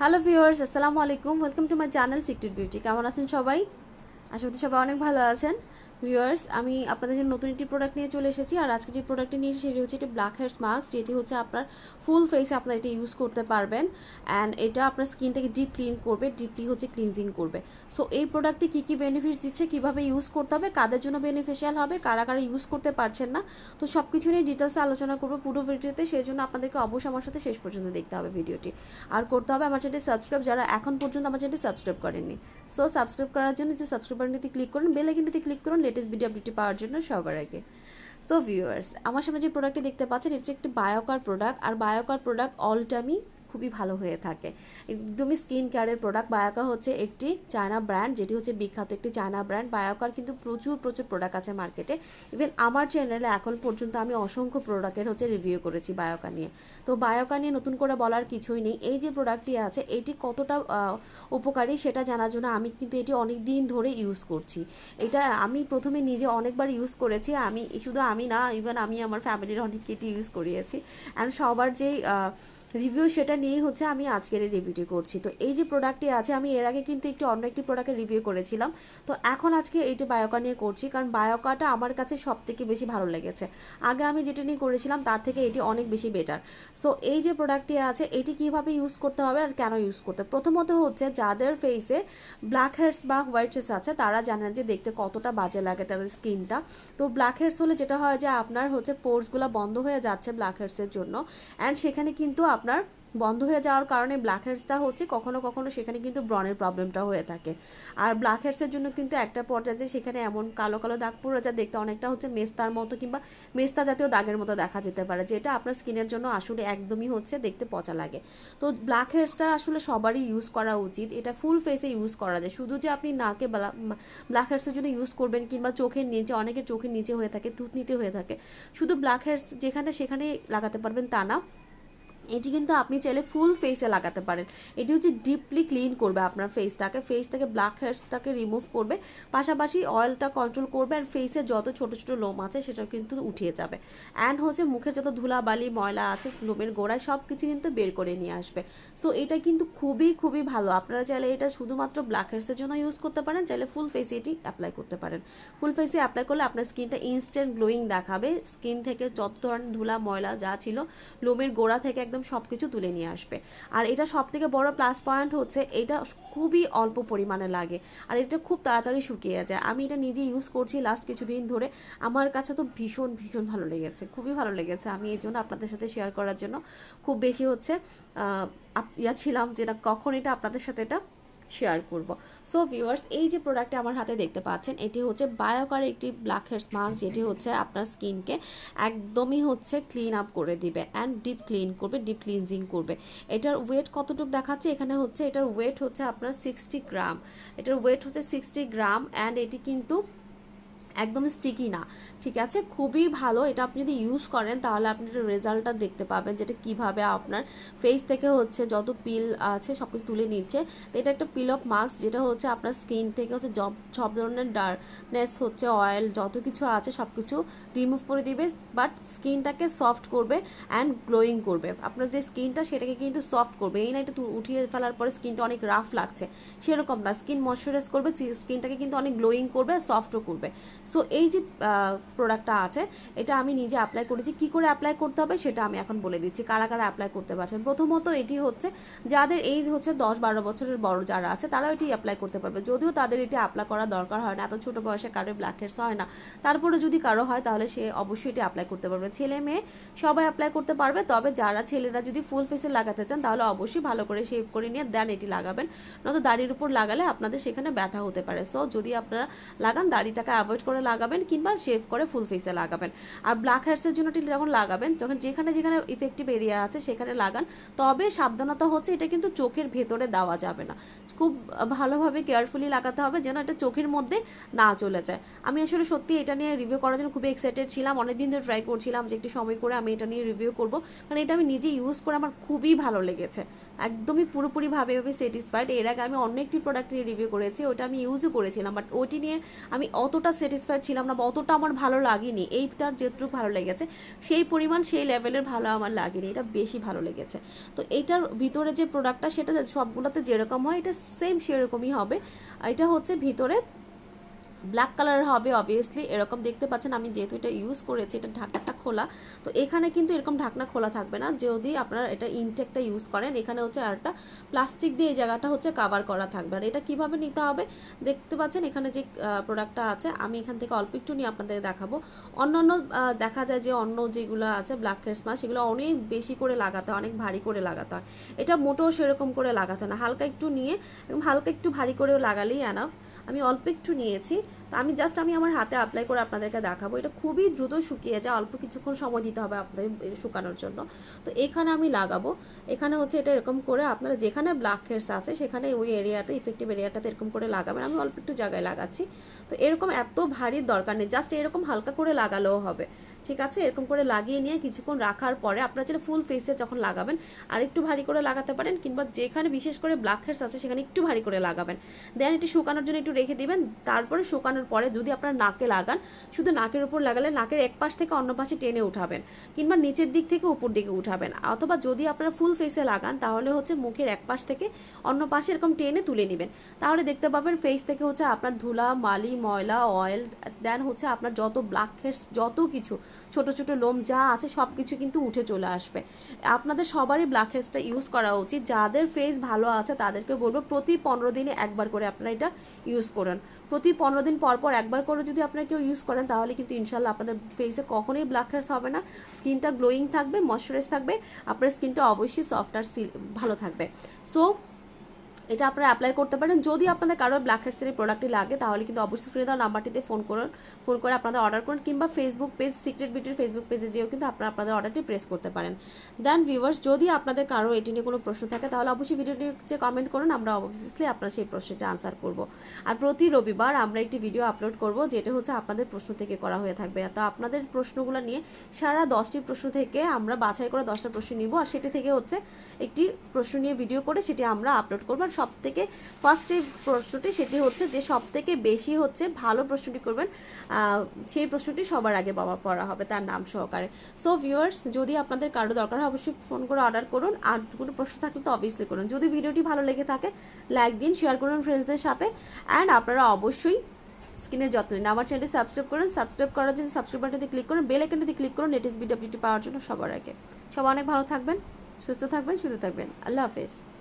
hello viewers আসসালামু আলাইকুম welcome to my channel Secret Beauty কেমন আছেন সবাই আশা করি সবাই অনেক ভালো আছেন ভিউয়ার্স আমি আপনাদের জন্য নতুন একটি প্রোডাক্ট নিয়ে চলে এসেছি আর আজকে যে প্রোডাক্টটি নিয়ে এসেছি সেটি হচ্ছে একটি ব্ল্যাক হেয়ার্স মাস্ক যেটি হচ্ছে আপনার ফুল ফেসে আপনার এটি ইউজ করতে পারবেন অ্যান্ড এটা আপনার স্কিনটাকে ডিপ ক্লিন করবে ডিপলি হচ্ছে ক্লিনজিং করবে সো এই প্রোডাক্টটি কী কী বেনিফিটস দিচ্ছে কীভাবে ইউজ করতে হবে কাদের জন্য বেনিফিশিয়াল হবে কারা কারা ইউজ করতে পারছেন না তো সব কিছু নিয়ে ডিটেলসে আলোচনা করবো পুরো ভিডিওতে সেই জন্য আপনাদেরকে অবশ্যই আমার সাথে শেষ পর্যন্ত দেখতে হবে ভিডিওটি আর করতে হবে আমার চ্যানেলটি সাবস্ক্রাইব যারা এখন পর্যন্ত আমার চ্যানেলটি সাবস্ক্রাইব করেননি সো সাবস্ক্রাইব করার জন্য যে সাবস্ক্রাইব বাটনটিতে ক্লিক করুন বেল আইকনটিতে ক্লিক করুন লেটেস্ট ভিডিও আপডেটটি পাওয়ার জন্য সবার আগে সো ভিউয়ার্স আমার সামনে যে প্রোডাক্টটি দেখতে পাচ্ছেন এটি হচ্ছে একটি বায়োকার প্রোডাক্ট আর বায়োকার প্রোডাক্ট অল টাইমই খুবই ভালো হয়ে থাকে একদমই স্কিন কেয়ারের প্রোডাক্ট বায়োকা হচ্ছে একটি চায়না ব্র্যান্ড যেটি হচ্ছে বিখ্যাত একটি চায়না ব্র্যান্ড বায়োকার কিন্তু প্রচুর প্রচুর প্রোডাক্ট আছে মার্কেটে ইভেন আমার চ্যানেলে এখন পর্যন্ত আমি অসংখ্য প্রোডাক্টের হচ্ছে রিভিউ করেছি বায়োকা নিয়ে তো বায়োকা নিয়ে নতুন করে বলার কিছুই নেই এই যে প্রোডাক্টটি আছে এটি কতটা উপকারী সেটা জানার জন্য আমি কিন্তু এটি অনেক দিন ধরে ইউজ করছি এটা আমি প্রথমে নিজে অনেকবার ইউজ করেছি আমি শুধু আমি না ইভেন আমি আমার ফ্যামিলির অনেককে এটি ইউজ করিয়েছি অ্যান্ড সবার যেই রিভিউ সেটা নিয়েই হচ্ছে আমি আজকের এই রিভিউটি করছি তো এই যে প্রোডাক্টটি আছে আমি এর আগে কিন্তু একটি অন্য একটি প্রোডাক্টের রিভিউ করেছিলাম তো এখন আজকে এইটি বায়োকা নিয়ে করছি কারণ বায়োকাটা আমার কাছে সব থেকে বেশি ভালো লেগেছে আগে আমি যেটা নিয়ে করেছিলাম তার থেকে এটি অনেক বেশি বেটার সো এই যে প্রোডাক্টটি আছে এটি কিভাবে ইউজ করতে হবে আর কেন ইউজ করতে প্রথমত হচ্ছে যাদের ফেসে ব্ল্যাক হেয়ার্স বা হোয়াইট হেয়ার্স আছে তারা জানেন যে দেখতে কতটা বাজে লাগে তাদের স্কিনটা তো ব্ল্যাক হেয়ার্স হলে যেটা হয় যে আপনার হচ্ছে পোর্সগুলো বন্ধ হয়ে যাচ্ছে ব্ল্যাক হেয়ার্সের জন্য অ্যান্ড সেখানে কিন্তু আপনার বন্ধ হয়ে যাওয়ার কারণে ব্ল্যাক হেডসটা হচ্ছে কখনো কখনো সেখানে কিন্তু ব্রনের প্রবলেমটা হয়ে থাকে আর ব্ল্যাক হেডসের জন্য কিন্তু একটা পর্যায়ে সেখানে এমন কালো কালো দাগ পড়ে যা দেখতে অনেকটা হচ্ছে মেস্তার মতো কিংবা মেস্তা জাতীয় দাগের মতো দেখা যেতে পারে যেটা আপনার স্কিনের জন্য আসলে একদমই হচ্ছে দেখতে পচা লাগে তো ব্ল্যাক হেডসটা আসলে সবারই ইউজ করা উচিত এটা ফুল ফেসে ইউজ করা যায় শুধু যে আপনি নাকে ব্ল্যাক হেডসের জন্য ইউজ করবেন কিংবা চোখের নিচে অনেকে চোখের নিচে হয়ে থাকে থুতনিতে হয়ে থাকে শুধু ব্ল্যাক হেডস যেখানে সেখানে লাগাতে পারবেন তা না এটি কিন্তু আপনি চাইলে ফুল ফেসে লাগাতে পারেন এটি হচ্ছে ডিপলি ক্লিন করবে আপনার ফেসটাকে ফেস থেকে ব্ল্যাক হেয়ারসটাকে রিমুভ করবে পাশাপাশি অয়েলটা কন্ট্রোল করবে আর ফেসে যত ছোট ছোট লোম আছে সেটা কিন্তু উঠিয়ে যাবে অ্যান্ড হচ্ছে মুখের যত ধুলাবালি ময়লা আছে লোমের গোড়ায় সব কিছু কিন্তু বের করে নিয়ে আসবে সো এটা কিন্তু খুবই খুবই ভালো আপনারা চাইলে এটা শুধুমাত্র ব্ল্যাক হেয়ারসের জন্য ইউজ করতে পারেন চাইলে ফুল ফেসে এটি অ্যাপ্লাই করতে পারেন ফুল ফেসে অ্যাপ্লাই করলে আপনার স্কিনটা ইনস্ট্যান্ট গ্লোয়িং দেখাবে স্কিন থেকে যত ধরনের ধুলা ময়লা যা ছিল লোমের গোড়া থেকে একদম একদম সব কিছু তুলে নিয়ে আসবে আর এটা সব থেকে বড় প্লাস পয়েন্ট হচ্ছে এটা খুবই অল্প পরিমাণে লাগে আর এটা খুব তাড়াতাড়ি শুকিয়ে যায় আমি এটা নিজে ইউজ করছি লাস্ট কিছুদিন ধরে আমার কাছে তো ভীষণ ভীষণ ভালো লেগেছে খুবই ভালো লেগেছে আমি এই জন্য আপনাদের সাথে শেয়ার করার জন্য খুব বেশি হচ্ছে ইয়া ছিলাম যেটা কখন এটা আপনাদের সাথে এটা শেয়ার করব সো ভিউয়ার্স এই যে প্রোডাক্টটা আমার হাতে দেখতে পাচ্ছেন এটি হচ্ছে বায়োকার একটি ব্ল্যাক হেয়ার মাস্ক যেটি হচ্ছে আপনার স্কিনকে একদমই হচ্ছে ক্লিন আপ করে দিবে অ্যান্ড ডিপ ক্লিন করবে ডিপ ক্লিনজিং করবে এটার ওয়েট কতটুকু দেখাচ্ছে এখানে হচ্ছে এটার ওয়েট হচ্ছে আপনার সিক্সটি গ্রাম এটার ওয়েট হচ্ছে সিক্সটি গ্রাম অ্যান্ড এটি কিন্তু একদম স্টিকি না ঠিক আছে খুবই ভালো এটা আপনি যদি ইউজ করেন তাহলে আপনি রেজাল্টটা দেখতে পাবেন যেটা কিভাবে আপনার ফেস থেকে হচ্ছে যত পিল আছে সব কিছু তুলে নিচ্ছে তো এটা একটা পিল অফ মাস্ক যেটা হচ্ছে আপনার স্কিন থেকে হচ্ছে জব সব ধরনের ডার্কনেস হচ্ছে অয়েল যত কিছু আছে সব কিছু রিমুভ করে দিবে বাট স্কিনটাকে সফট করবে অ্যান্ড গ্লোয়িং করবে আপনার যে স্কিনটা সেটাকে কিন্তু সফট করবে এই না এটা উঠিয়ে ফেলার পরে স্কিনটা অনেক রাফ লাগছে সেরকম না স্কিন ময়শ্চারাইজ করবে স্কিনটাকে কিন্তু অনেক গ্লোয়িং করবে সফটও করবে সো এই যে প্রোডাক্টটা আছে এটা আমি নিজে অ্যাপ্লাই করেছি কি করে অ্যাপ্লাই করতে হবে সেটা আমি এখন বলে দিচ্ছি কারা কারা অ্যাপ্লাই করতে পারছেন প্রথমত এটি হচ্ছে যাদের এইজ হচ্ছে দশ বারো বছরের বড় যারা আছে তারাও এটি অ্যাপ্লাই করতে পারবে যদিও তাদের এটি অ্যাপ্লাই করা দরকার হয় না এত ছোটো বয়সে কারোর ব্ল্যাক হেডস হয় না তারপরে যদি কারো হয় তাহলে সে অবশ্যই এটি অ্যাপ্লাই করতে পারবে ছেলে মেয়ে সবাই অ্যাপ্লাই করতে পারবে তবে যারা ছেলেরা যদি ফুল ফেসে লাগাতে চান তাহলে অবশ্যই ভালো করে শেভ করে নিয়ে দেন এটি লাগাবেন নয়তো দাড়ির উপর লাগালে আপনাদের সেখানে ব্যথা হতে পারে সো যদি আপনারা লাগান দাড়িটাকে অ্যাভয়েড করে লাগাবেন কিংবা শেভ করে ফুল ফেসে লাগাবেন আর ব্ল্যাক হেয়ারসের জন্য এটি যখন লাগাবেন যখন যেখানে যেখানে ইফেক্টিভ এরিয়া আছে সেখানে লাগান তবে সাবধানতা হচ্ছে এটা কিন্তু চোখের ভেতরে দেওয়া যাবে না খুব ভালোভাবে কেয়ারফুলি লাগাতে হবে যেন এটা চোখের মধ্যে না চলে যায় আমি আসলে সত্যি এটা নিয়ে রিভিউ করার জন্য খুবই এক্সাইটেড ছিলাম অনেকদিন ধরে ট্রাই করছিলাম যে একটু সময় করে আমি এটা নিয়ে রিভিউ করবো কারণ এটা আমি নিজে ইউজ করে আমার খুবই ভালো লেগেছে একদমই পুরোপুরিভাবে আমি স্যাটিসফাইড এর আগে আমি অন্য একটি প্রোডাক্ট নিয়ে রিভিউ করেছি ওটা আমি ইউজও করেছিলাম বাট ওটি নিয়ে আমি অতটা স্যাটিসফাইড ছিলাম না বা অতটা আমার ভালো লাগেনি এইটার যেটুকু ভালো লেগেছে সেই পরিমাণ সেই লেভেলের ভালো আমার লাগেনি এটা বেশি ভালো লেগেছে তো এইটার ভিতরে যে প্রোডাক্টটা সেটা সবগুলোতে যেরকম হয় এটা সেম সেরকমই হবে এটা হচ্ছে ভিতরে ব্ল্যাক কালার হবে অবভিয়াসলি এরকম দেখতে পাচ্ছেন আমি যেহেতু এটা ইউজ করেছি এটা ঢাকনাটা খোলা তো এখানে কিন্তু এরকম ঢাকনা খোলা থাকবে না যদি আপনারা এটা ইনটেকটা ইউজ করেন এখানে হচ্ছে আর একটা প্লাস্টিক দিয়ে এই জায়গাটা হচ্ছে কাভার করা থাকবে আর এটা কিভাবে নিতে হবে দেখতে পাচ্ছেন এখানে যে প্রোডাক্টটা আছে আমি এখান থেকে অল্প একটু নিয়ে আপনাদের দেখাবো অন্য অন্য দেখা যায় যে অন্য যেগুলো আছে ব্ল্যাক ফেস মাস সেগুলো অনেক বেশি করে লাগাতে হয় অনেক ভারী করে লাগাতে হয় এটা মোটেও সেরকম করে লাগাতে না হালকা একটু নিয়ে হালকা একটু ভারী করেও লাগালেই অ্যানাফ আমি অল্প একটু নিয়েছি তো আমি জাস্ট আমি আমার হাতে অ্যাপ্লাই করে আপনাদেরকে দেখাবো এটা খুবই দ্রুত শুকিয়ে যায় অল্প কিছুক্ষণ সময় দিতে হবে আপনাদের শুকানোর জন্য তো এখানে আমি লাগাবো এখানে হচ্ছে এটা এরকম করে আপনারা যেখানে ব্ল্যাক হেয়ার্স আছে সেখানে ওই এরিয়াতে ইফেক্টিভ এরিয়াটাতে এরকম করে লাগাবেন আমি অল্প একটু জায়গায় লাগাচ্ছি তো এরকম এত ভারীর দরকার নেই জাস্ট এরকম হালকা করে লাগালেও হবে ঠিক আছে এরকম করে লাগিয়ে নিয়ে কিছুক্ষণ রাখার পরে আপনারা যেটা ফুল ফেসে যখন লাগাবেন আর একটু ভারী করে লাগাতে পারেন কিংবা যেখানে বিশেষ করে ব্ল্যাক হেয়ার্স আছে সেখানে একটু ভারী করে লাগাবেন দেন এটি শুকানোর জন্য একটু রেখে দিবেন তারপরে শুকানো লাগানোর পরে যদি আপনার নাকে লাগান শুধু নাকের উপর লাগালে নাকের এক পাশ থেকে অন্য পাশে টেনে উঠাবেন কিংবা নিচের দিক থেকে উপর দিকে উঠাবেন অথবা যদি আপনারা ফুল ফেসে লাগান তাহলে হচ্ছে মুখের এক পাশ থেকে অন্য পাশে এরকম টেনে তুলে নেবেন তাহলে দেখতে পাবেন ফেস থেকে হচ্ছে আপনার ধুলা মালি ময়লা অয়েল দেন হচ্ছে আপনার যত ব্ল্যাক হেডস যত কিছু ছোট ছোট লোম যা আছে সব কিছু কিন্তু উঠে চলে আসবে আপনাদের সবারই ব্ল্যাক হেডসটা ইউজ করা উচিত যাদের ফেস ভালো আছে তাদেরকে বলবো প্রতি পনেরো দিনে একবার করে আপনারা এটা ইউজ করেন প্রতি পনেরো দিন পরপর একবার করে যদি আপনারা কেউ ইউজ করেন তাহলে কিন্তু ইনশাল্লাহ আপনাদের ফেসে কখনোই ব্ল্যাক হেয়ার্স হবে না স্কিনটা গ্লোয়িং থাকবে ময়শ্চারাইজ থাকবে আপনার স্কিনটা অবশ্যই সফট আর ভালো থাকবে সো এটা আপনারা অ্যাপ্লাই করতে পারেন যদি আপনাদের কারোর ব্ল্যাক হেডসের প্রোডাক্টটি লাগে তাহলে কিন্তু অবশ্যই স্ক্রিনে দেওয়া নাম্বারটিতে ফোন করুন ফোন করে আপনাদের অর্ডার করুন কিংবা ফেসবুক পেজ সিক্রেট বিউটির ফেসবুক পেজে যেও কিন্তু আপনারা আপনাদের অর্ডারটি প্রেস করতে পারেন দেন ভিউয়ার্স যদি আপনাদের কারো এটি নিয়ে কোনো প্রশ্ন থাকে তাহলে অবশ্যই ভিডিওটি যে কমেন্ট করুন আমরা অবভিয়াসলি আপনার সেই প্রশ্নটা আনসার করব আর প্রতি রবিবার আমরা একটি ভিডিও আপলোড করব যেটা হচ্ছে আপনাদের প্রশ্ন থেকে করা হয়ে থাকবে তো আপনাদের প্রশ্নগুলো নিয়ে সারা দশটি প্রশ্ন থেকে আমরা বাছাই করে দশটা প্রশ্ন নিব আর সেটি থেকে হচ্ছে একটি প্রশ্ন নিয়ে ভিডিও করে সেটি আমরা আপলোড করবো আর সব থেকে ফার্স্ট যে প্রশ্নটি সেটি হচ্ছে যে সব থেকে বেশি হচ্ছে ভালো প্রশ্নটি করবেন সেই প্রশ্নটি সবার আগে বাবা পড়া হবে তার নাম সহকারে সো ভিউয়ার্স যদি আপনাদের কারো দরকার হয় অবশ্যই ফোন করে অর্ডার করুন আর কোনো প্রশ্ন থাকলে তো অবভিয়াসলি করুন যদি ভিডিওটি ভালো লেগে থাকে লাইক দিন শেয়ার করুন ফ্রেন্ডসদের সাথে অ্যান্ড আপনারা অবশ্যই স্ক্রিনের যত্ন নিন আমার চ্যানেলটি সাবস্ক্রাইব করুন সাবস্ক্রাইব করার জন্য সাবস্ক্রাইব বাটনতে ক্লিক করুন বেল আইকনটিতে ক্লিক করুন লেটেস্ট ভিডিও আপডেটটি পাওয়ার জন্য সবার আগে সবাই অনেক ভালো থাকবেন সুস্থ থাকবেন সুস্থ থাকবেন আল্লাহ হাফেজ